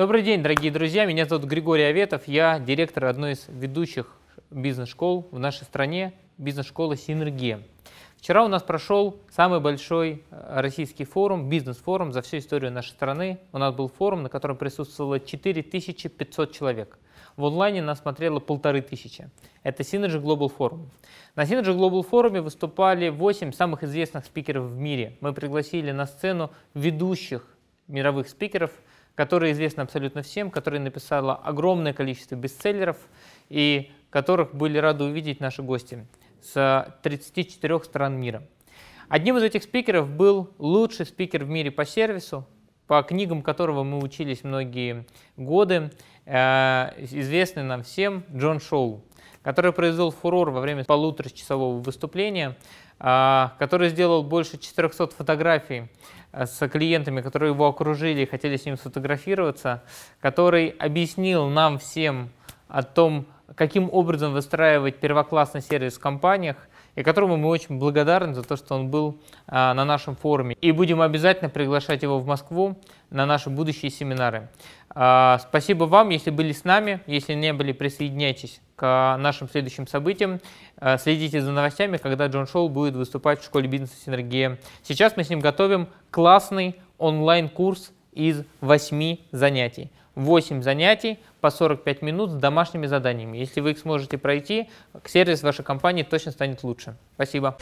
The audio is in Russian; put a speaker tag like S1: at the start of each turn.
S1: Добрый день, дорогие друзья. Меня зовут Григорий Аветов. Я директор одной из ведущих бизнес-школ в нашей стране, бизнес-школы «Синергия». Вчера у нас прошел самый большой э, российский форум, бизнес-форум за всю историю нашей страны. У нас был форум, на котором присутствовало 4500 человек. В онлайне нас смотрело полторы тысячи. Это Synergy Global Forum. На Synergy Global Forum выступали 8 самых известных спикеров в мире. Мы пригласили на сцену ведущих мировых спикеров – которая известна абсолютно всем, которая написала огромное количество бестселлеров и которых были рады увидеть наши гости с 34 стран мира. Одним из этих спикеров был лучший спикер в мире по сервису, по книгам которого мы учились многие годы, э, известный нам всем Джон Шоу, который произвел фурор во время полуторачасового выступления, э, который сделал больше 400 фотографий э, с клиентами, которые его окружили и хотели с ним сфотографироваться, который объяснил нам всем о том, каким образом выстраивать первоклассный сервис в компаниях, и которому мы очень благодарны за то, что он был а, на нашем форуме. И будем обязательно приглашать его в Москву на наши будущие семинары. А, спасибо вам, если были с нами, если не были, присоединяйтесь к нашим следующим событиям. А, следите за новостями, когда Джон Шоу будет выступать в школе бизнеса «Синергия». Сейчас мы с ним готовим классный онлайн-курс из 8 занятий. 8 занятий по 45 минут с домашними заданиями. Если вы их сможете пройти, сервис вашей компании точно станет лучше. Спасибо.